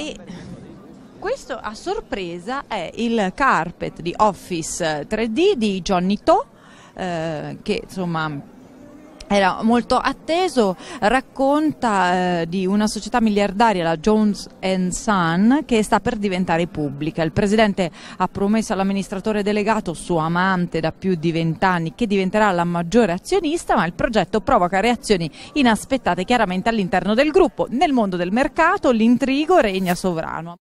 e questo a sorpresa è il carpet di Office 3D di Johnny To, eh, che insomma era molto atteso, racconta eh, di una società miliardaria, la Jones Son, che sta per diventare pubblica. Il presidente ha promesso all'amministratore delegato, suo amante da più di vent'anni, che diventerà la maggiore azionista, ma il progetto provoca reazioni inaspettate chiaramente all'interno del gruppo. Nel mondo del mercato l'intrigo regna sovrano.